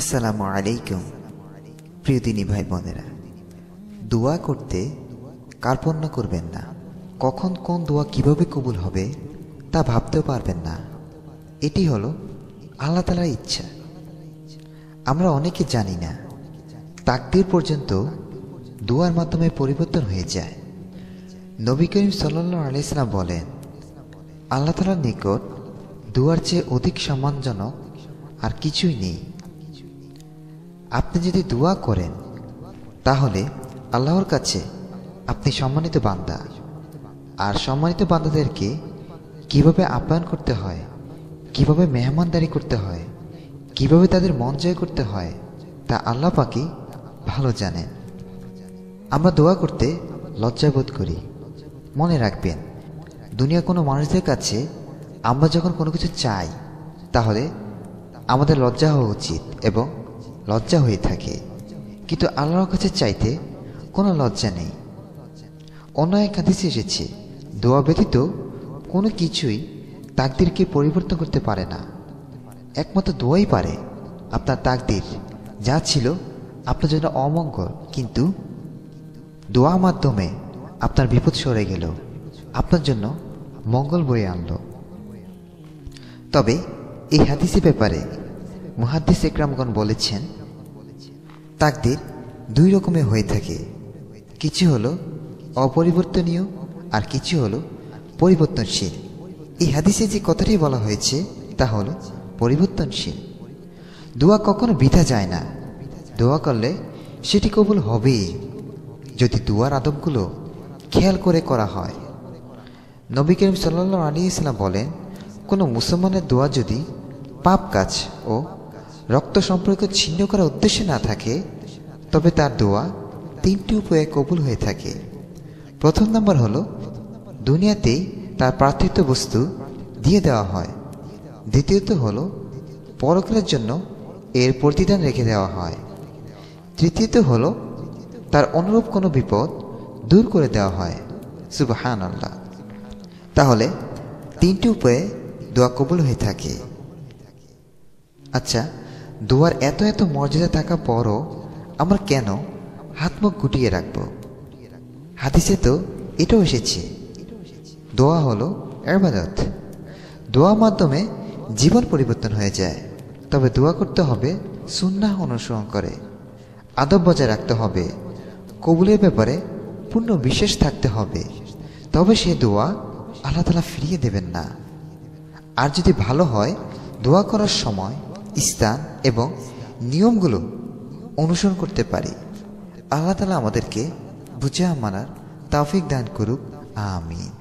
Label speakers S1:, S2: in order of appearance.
S1: আসসালামু আলাইকুম প্রিয় দিনী ভাই বোনেরা দোয়া করতে কার্পণ্য করবেন না কখন কোন দোয়া কিভাবে কবুল হবে তা ভাবতেও পারবেন না এটি হলো আল্লাহ তালার ইচ্ছা আমরা অনেকে জানি না তাকদির পর্যন্ত দোয়ার মাধ্যমে পরিবর্তন হয়ে যায় নবী করিম সাল্লা আলাইসালাম বলেন আল্লাহ তালার নিকট দুয়ার চেয়ে অধিক সম্মানজনক আর কিছুই নেই আপনি যদি দোয়া করেন তাহলে আল্লাহর কাছে আপনি সম্মানিত বান্দা আর সম্মানিত বান্দাদেরকে কিভাবে আপ্যায়ন করতে হয় কিভাবে মেহমানদারি করতে হয় কিভাবে তাদের মন জয় করতে হয় তা আল্লাহ পাকি ভালো জানেন আমরা দোয়া করতে লজ্জাবোধ করি মনে রাখবেন দুনিয়া কোনো মানুষদের কাছে আমরা যখন কোনো কিছু চাই তাহলে আমাদের লজ্জা হওয়া উচিত এবং লজ্জা হয়ে থাকে কিন্তু আল্লাহর কাছে চাইতে কোনো লজ্জা নেই অন্য এক হাদিসে এসেছে দোয়া ব্যতীত কোনো কিছুই তাকদিরকে পরিবর্তন করতে পারে না একমাত্র দোয়াই পারে আপনার তাকদির যা ছিল আপনার জন্য অমঙ্গল কিন্তু দোয়া মাধ্যমে আপনার বিপদ সরে গেল আপনার জন্য মঙ্গল বয়ে আনল তবে এই হাদিসের ব্যাপারে মহাদিস একরামগণ বলেছেন তাকদির দুই রকমের হয়ে থাকে কিছু হলো অপরিবর্তনীয় আর কিছু হলো পরিবর্তনশীল এই হাদিসে যে কথাটি বলা হয়েছে তা হলো পরিবর্তনশীল দোয়া কখনো বিধা যায় না দোয়া করলে সেটি কবুল হবেই যদি দোয়ার আদবগুলো খেয়াল করে করা হয় নবী করিম সাল্লা আলী ইসলাম বলেন কোনো মুসলমানের দোয়া যদি পাপ কাজ ও রক্ত সম্পর্ক ছিন্ন করার উদ্দেশ্য না থাকে তবে তার দোয়া তিনটি উপায়ে কবুল হয়ে থাকে প্রথম নম্বর হলো দুনিয়াতেই তার প্রার্থিত বস্তু দিয়ে দেওয়া হয় দ্বিতীয়ত হলো পরকালের জন্য এর প্রতিদান রেখে দেওয়া হয় তৃতীয়ত হলো তার অনুরূপ কোনো বিপদ দূর করে দেওয়া হয় হান আল্লাহ তাহলে তিনটি উপায়ে দোয়া কবুল হয়ে থাকে আচ্ছা দুয়ার এত এত মর্যাদা থাকা পরও আমরা কেন হাত মুখ গুটিয়ে রাখব হাদিসে তো এটাও এসেছে দোয়া হলো এবাদত দোয়া মাধ্যমে জীবন পরিবর্তন হয়ে যায় তবে দোয়া করতে হবে সুন্না অনুসরণ করে আদব বজায় রাখতে হবে কবুলের ব্যাপারে পূর্ণ বিশেষ থাকতে হবে তবে সে দোয়া আল্লাহ তালা ফিরিয়ে দেবেন না আর যদি ভালো হয় দোয়া করার সময় স্থান এবং নিয়মগুলো অনুসরণ করতে পারি আল্লাহ তালা আমাদেরকে বুঝে মানার তাফিক দান করুক আমিন